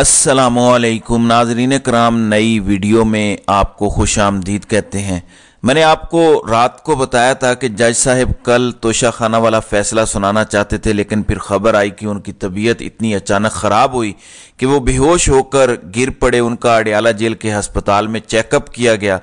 असलकुम नाजरीन कराम नई वीडियो में आपको खुश आमदीद कहते हैं मैंने आपको रात को बताया था कि जज साहब कल तोशा खाना वाला फैसला सुनाना चाहते थे लेकिन फिर खबर आई कि उनकी तबीयत इतनी अचानक ख़राब हुई कि वो बेहोश होकर गिर पड़े उनका अडियाला जेल के अस्पताल में चेकअप किया गया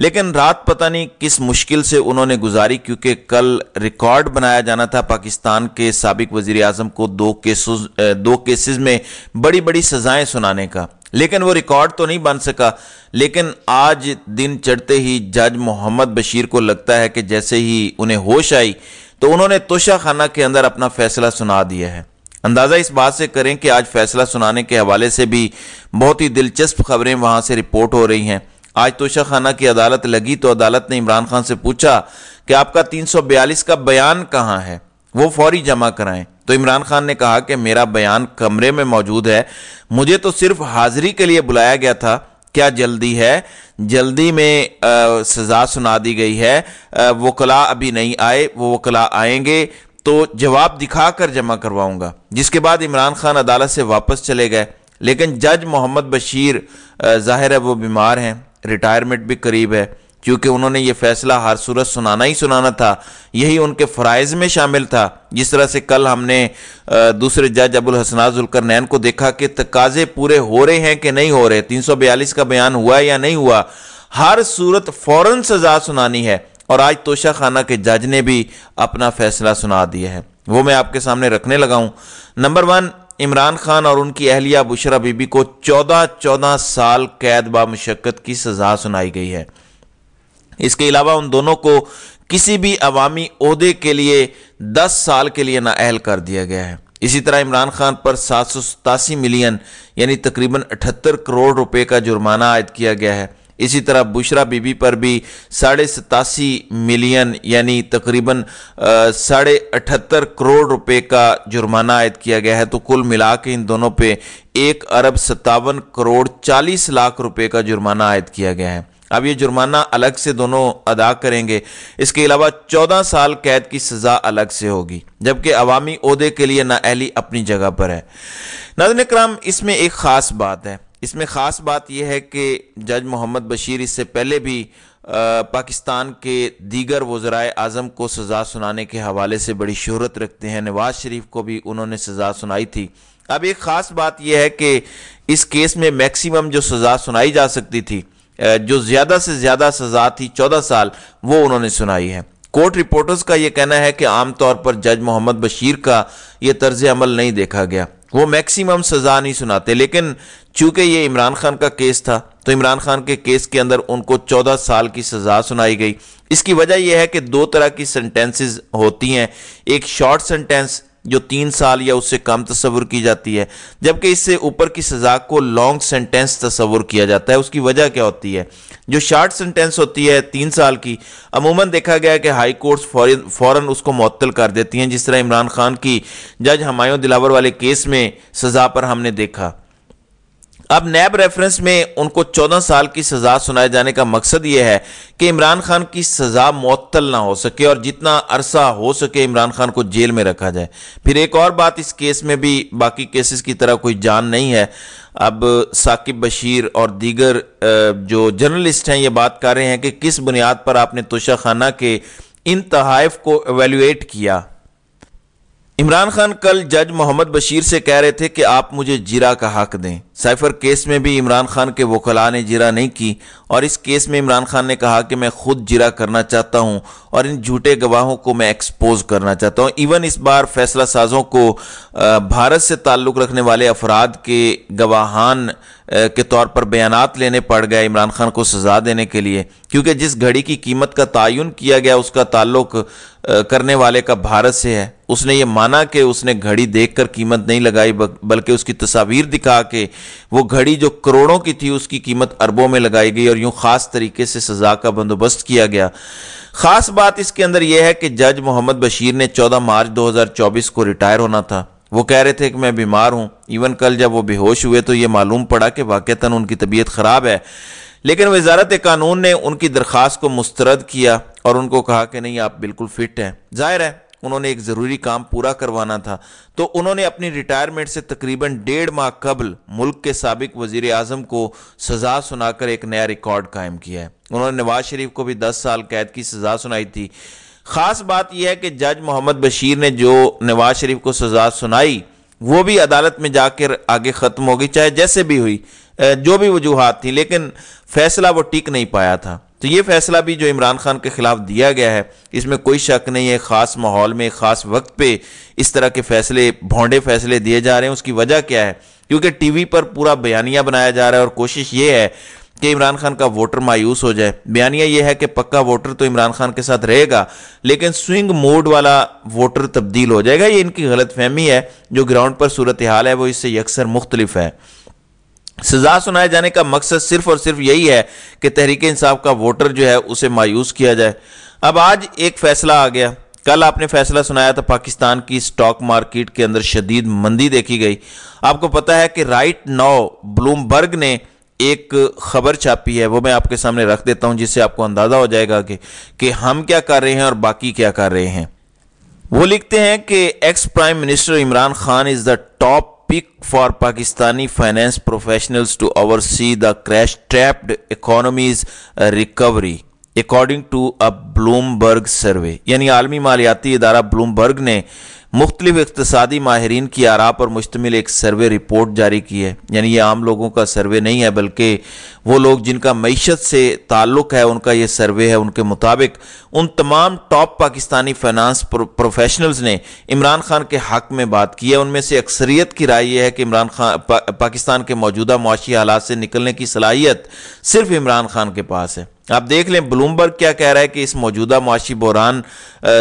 लेकिन रात पता नहीं किस मुश्किल से उन्होंने गुजारी क्योंकि कल रिकॉर्ड बनाया जाना था पाकिस्तान के सबक वज़ी अजम को दो केसेस दो केसेज में बड़ी बड़ी सज़ाएँ सुनाने का लेकिन वो रिकॉर्ड तो नहीं बन सका लेकिन आज दिन चढ़ते ही जज मोहम्मद बशीर को लगता है कि जैसे ही उन्हें होश आई तो उन्होंने तोशा खाना के अंदर अपना फैसला सुना दिया है अंदाज़ा इस बात से करें कि आज फैसला सुनाने के हवाले से भी बहुत ही दिलचस्प खबरें वहाँ से रिपोर्ट हो रही हैं आज तोशा खाना की अदालत लगी तो अदालत ने इमरान खान से पूछा कि आपका 342 का बयान कहाँ है वो फौरी जमा कराएं तो इमरान खान ने कहा कि मेरा बयान कमरे में मौजूद है मुझे तो सिर्फ हाजिरी के लिए बुलाया गया था क्या जल्दी है जल्दी में आ, सज़ा सुना दी गई है वकला अभी नहीं आए वो वकला आएंगे तो जवाब दिखाकर जमा करवाऊंगा जिसके बाद इमरान खान अदालत से वापस चले गए लेकिन जज मोहम्मद बशीर ज़ाहिर है वो बीमार हैं रिटायरमेंट भी करीब है क्योंकि उन्होंने ये फैसला हर सूरत सुनाना ही सुनाना था यही उनके फ़रज़ में शामिल था जिस तरह से कल हमने दूसरे जज अबुल हसनाजुलकर नैन को देखा कि तकाजे पूरे हो रहे हैं कि नहीं हो रहे 342 का बयान हुआ या नहीं हुआ हर सूरत फ़ौर सजा सुनानी है और आज तोशा खाना के जज ने भी अपना फैसला सुना दिया है वो मैं आपके सामने रखने लगा हूँ नंबर वन इमरान खान और उनकी अहलिया बुशरा बीबी को चौदह चौदह साल कैद बा मशक्क़त की सज़ा सुनाई गई है इसके अलावा उन दोनों को किसी भी अवामी अहदे के लिए दस साल के लिए नाअहल कर दिया गया है इसी तरह इमरान खान पर सात सौ सतासी मिलियन यानी तकरीबन अठहत्तर करोड़ रुपए का जुर्माना आयद किया गया है इसी तरह बुशरा बीबी पर भी साढ़े सतासी मिलियन यानी तकरीबन साढ़े अठहत्तर करोड़ रुपए का जुर्माना आयद किया गया है तो कुल मिला के इन दोनों पे एक अरब सत्तावन करोड़ चालीस लाख रुपए का जुर्माना आयद किया गया है अब ये जुर्माना अलग से दोनों अदा करेंगे इसके अलावा चौदह साल कैद की सज़ा अलग से होगी जबकि अवामी अहदे के लिए अहली अपनी जगह पर है नाजन कराम इसमें एक ख़ास बात है इसमें ख़ास बात यह है कि जज मोहम्मद बशीर इससे पहले भी पाकिस्तान के दीगर वज्राए आज़म को सज़ा सुनाने के हवाले से बड़ी शहरत रखते हैं नवाज़ शरीफ को भी उन्होंने सज़ा सुनाई थी अब एक ख़ास बात यह है कि इस केस में मैक्सिमम जो सज़ा सुनाई जा सकती थी जो ज़्यादा से ज़्यादा सज़ा थी चौदह साल वो उन्होंने सुनाई है कोर्ट रिपोर्टर्स का ये कहना है कि आमतौर पर जज मोहम्मद बशीर का ये तर्ज अमल नहीं देखा गया वो मैक्सिमम सज़ा नहीं सुनाते लेकिन चूंकि ये इमरान खान का केस था तो इमरान खान के केस के अंदर उनको चौदह साल की सज़ा सुनाई गई इसकी वजह यह है कि दो तरह की सेंटेंसेस होती हैं एक शॉर्ट सेंटेंस जो तीन साल या उससे कम तस्वुर की जाती है जबकि इससे ऊपर की सज़ा को लॉन्ग सेंटेंस तस्वुर किया जाता है उसकी वजह क्या होती है जो शार्ट सेंटेंस होती है तीन साल की अमूमन देखा गया है कि हाई कोर्ट्स फ़ौर उसको मअतल कर देती हैं जिस तरह इमरान खान की जज हमायों दिलावर वाले केस में सज़ा पर हमने देखा अब नैब रेफरेंस में उनको 14 साल की सजा सुनाए जाने का मकसद यह है कि इमरान खान की सजा मअतल ना हो सके और जितना अरसा हो सके इमरान खान को जेल में रखा जाए फिर एक और बात इस केस में भी बाकी केसेस की तरह कोई जान नहीं है अब साकिब बशीर और दीगर जो जर्नलिस्ट हैं ये बात कर रहे हैं कि किस बुनियाद पर आपने तोशा खाना के इन तहाइफ को एवेल्यूएट किया इमरान खान कल जज मोहम्मद बशीर से कह रहे थे कि आप मुझे जीरा का हक दें साइफर केस में भी इमरान खान के वकला ने जिरा नहीं की और इस केस में इमरान खान ने कहा कि मैं खुद जिरा करना चाहता हूं और इन झूठे गवाहों को मैं एक्सपोज करना चाहता हूं इवन इस बार फैसला साजों को भारत से ताल्लुक़ रखने वाले अफराद के गवाहान के तौर पर बयान लेने पड़ गए इमरान खान को सज़ा देने के लिए क्योंकि जिस घड़ी की कीमत का तयन किया गया उसका ताल्लुक करने वाले का भारत से है उसने ये माना कि उसने घड़ी देखकर कीमत नहीं लगाई बल्कि उसकी तस्वीर दिखा के वो घड़ी जो करोड़ों की थी उसकी कीमत अरबों में लगाई गई और यूं खास तरीके से सजा का बंदोबस्त किया गया खास बात इसके अंदर यह है कि जज मोहम्मद बशीर ने 14 मार्च 2024 को रिटायर होना था वो कह रहे थे कि मैं बीमार हूं इवन कल जब वो बेहोश हुए तो ये मालूम पड़ा कि वाक़ता उनकी तबीयत ख़राब है लेकिन वजारत कानून ने उनकी दरख्वास्त को मुस्तरद किया और उनको कहा कि नहीं आप बिल्कुल फिट हैं जाहिर है उन्होंने एक ज़रूरी काम पूरा करवाना था तो उन्होंने अपनी रिटायरमेंट से तकरीबन डेढ़ माह कबल मुल्क के सबक वज़ी अजम को सज़ा सुनाकर एक नया रिकॉर्ड कायम किया है उन्होंने नवाज शरीफ को भी दस साल कैद की सज़ा सुनाई थी ख़ास बात यह है कि जज मोहम्मद बशीर ने जो नवाज शरीफ को सज़ा सुनाई वो भी अदालत में जाकर आगे ख़त्म होगी चाहे जैसे भी हुई जो भी वजूहत थी लेकिन फैसला वो टिक नहीं पाया था तो ये फैसला भी जो इमरान खान के खिलाफ दिया गया है इसमें कोई शक नहीं है ख़ास माहौल में ख़ास वक्त पे इस तरह के फैसले भोंडे फैसले दिए जा रहे हैं उसकी वजह क्या है क्योंकि टीवी पर पूरा बयानिया बनाया जा रहा है और कोशिश ये है कि इमरान खान का वोटर मायूस हो जाए बयानिया यह है कि पक्का वोटर तो इमरान खान के साथ रहेगा लेकिन स्विंग मोड वाला वोटर तब्दील हो जाएगा ये इनकी गलतफहमी है जो ग्राउंड पर सूरत हाल है वो इससे यकसर मुख्तलिफ है सजा सुनाए जाने का मकसद सिर्फ और सिर्फ यही है कि तहरीक इंसाफ का वोटर जो है उसे मायूस किया जाए अब आज एक फैसला आ गया कल आपने फैसला सुनाया था पाकिस्तान की स्टॉक मार्केट के अंदर शदीद मंदी देखी गई आपको पता है कि राइट नाउ ब्लूमबर्ग ने एक खबर छापी है वो मैं आपके सामने रख देता हूं जिससे आपको अंदाज़ा हो जाएगा कि कि हम क्या कर रहे हैं और बाकी क्या कर रहे हैं वो लिखते हैं कि ex prime minister Imran Khan is the top pick for Pakistani finance professionals to oversee the crash trapped economy's recovery according to a Bloomberg survey यानी आलमी मालियाती इदारा ब्लूमबर्ग ने मुख्तलिफ इकतदी माहरीन की आरा पर मुश्तमिल एक सर्वे रिपोर्ट जारी की है यानी ये आम लोगों का सर्वे नहीं है बल्कि वो लोग जिनका मीशत से ताल्लुक़ है उनका यह सर्वे है उनके मुताबिक उन तमाम टॉप पाकिस्तानी फाइनेंस प्रोफेशनल्स ने इमरान खान के हक में बात की है उनमें से अक्सरियत की राय यह है कि इमरान खान पा, पाकिस्तान के मौजूदा मुआशी हालात से निकलने की सलाहियत सिर्फ इमरान खान के पास है आप देख लें ब्लूमबर्ग क्या कह रहा है कि इस मौजूदा मुआशी बहरान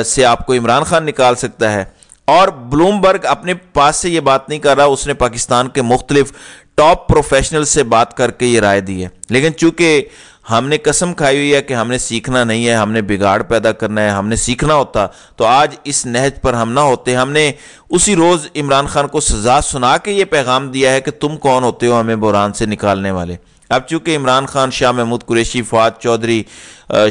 से आपको इमरान खान निकाल सकता है और ब्लूमबर्ग अपने पास से यह बात नहीं कर रहा उसने पाकिस्तान के मुख्तलिफ टॉप प्रोफेशनल से बात करके ये राय दी है लेकिन चूंकि हमने कसम खाई हुई है कि हमने सीखना नहीं है हमने बिगाड़ पैदा करना है हमने सीखना होता तो आज इस नहज पर हम ना होते हमने उसी रोज़ इमरान खान को सजा सुना के ये पैगाम दिया है कि तुम कौन होते हो हमें बुरान से निकालने वाले अब चूंकि इमरान खान शाह महमूद कुरैशी फवाद चौधरी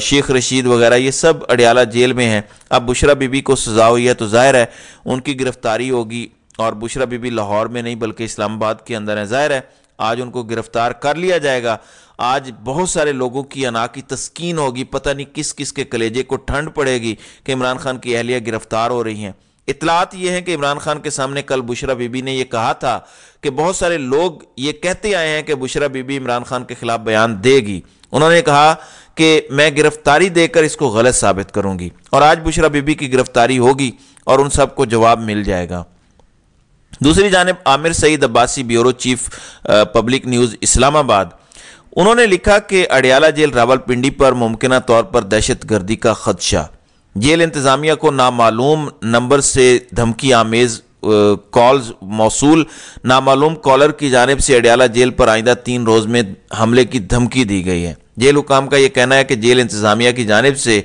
शेख रशीद वगैरह ये सब अडियाला जेल में हैं अब बुशरा बीबी को सजा हुई है तो जाहिर है उनकी गिरफ्तारी होगी और बुशरा बीबी लाहौर में नहीं बल्कि इस्लामाबाद के अंदर है जाहिर है आज उनको गिरफ्तार कर लिया जाएगा आज बहुत सारे लोगों की अना की तस्कीन होगी पता नहीं किस किस के कलेजे को ठंड पड़ेगी कि इमरान खान की अहलिया गिरफ्तार हो रही हैं इतलात यह है कि इमरान खान के सामने कल बुशरा बीबी ने यह कहा था कि बहुत सारे लोग ये कहते आए हैं कि बुशरा बीबी इमरान खान के खिलाफ बयान देगी उन्होंने कहा कि मैं गिरफ्तारी देकर इसको गलत साबित करूंगी और आज बुशरा बीबी की गिरफ्तारी होगी और उन सबको जवाब मिल जाएगा दूसरी जानब Aamir Saeed Abbasi bureau chief public news Islamabad उन्होंने लिखा कि अडियाला जेल रावलपिंडी पर मुमकिन तौर पर दहशत गर्दी का खदशा जेल इंतज़ामिया को नामालूम नंबर से धमकी आमेज़ कॉल्स मौसूल नामालूम कॉलर की जानब से अडयाला जेल पर आइंदा तीन रोज़ में हमले की धमकी दी गई है जेल हुकाम का यह कहना है कि जेल इंतजामिया की जानब से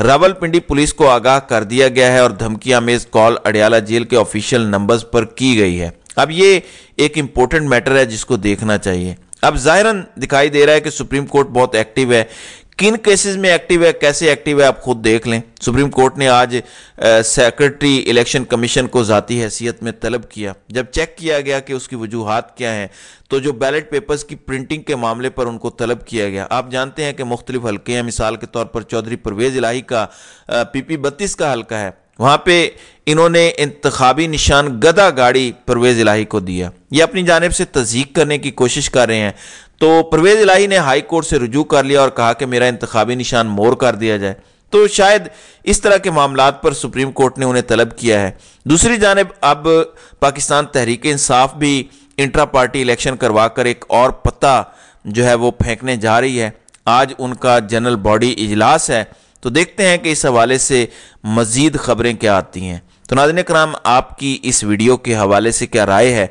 रावलपिंडी पुलिस को आगाह कर दिया गया है और धमकी आमेज कॉल अडियाला जेल के ऑफिशियल नंबर्स पर की गई है अब ये एक इंपॉर्टेंट मैटर है जिसको देखना चाहिए अब जाहिरन दिखाई दे रहा है कि सुप्रीम कोर्ट बहुत एक्टिव है किन केसेस में एक्टिव है कैसे एक्टिव है आप खुद देख लें सुप्रीम कोर्ट ने आज सेक्रेटरी इलेक्शन कमीशन को जाती हैसियत में तलब किया जब चेक किया गया कि उसकी वजूहत क्या हैं तो जो बैलेट पेपर्स की प्रिंटिंग के मामले पर उनको तलब किया गया आप जानते हैं कि मुख्तलिफ हल्के हैं मिसाल के तौर पर चौधरी परवेज इलाही का पी पी बत्तीस का हल्का है वहाँ पे इन्होंने इंतबी निशान गदा गाड़ी परवेज़ इलाही को दिया ये अपनी जानब से तजीक करने की कोशिश कर रहे हैं तो परवेज इलाही ने हाई कोर्ट से रजू कर लिया और कहा कि मेरा इंतबी निशान मोर कर दिया जाए तो शायद इस तरह के मामला पर सुप्रीम कोर्ट ने उन्हें तलब किया है दूसरी जानब अब पाकिस्तान तहरीक इंसाफ भी इंट्रा पार्टी इलेक्शन करवा कर एक और पता जो है वो फेंकने जा रही है आज उनका जनरल बॉडी इजलास है तो देखते हैं कि इस हवाले से मज़ीद खबरें क्या आती हैं तो नादिन कराम आपकी इस वीडियो के हवाले से क्या राय है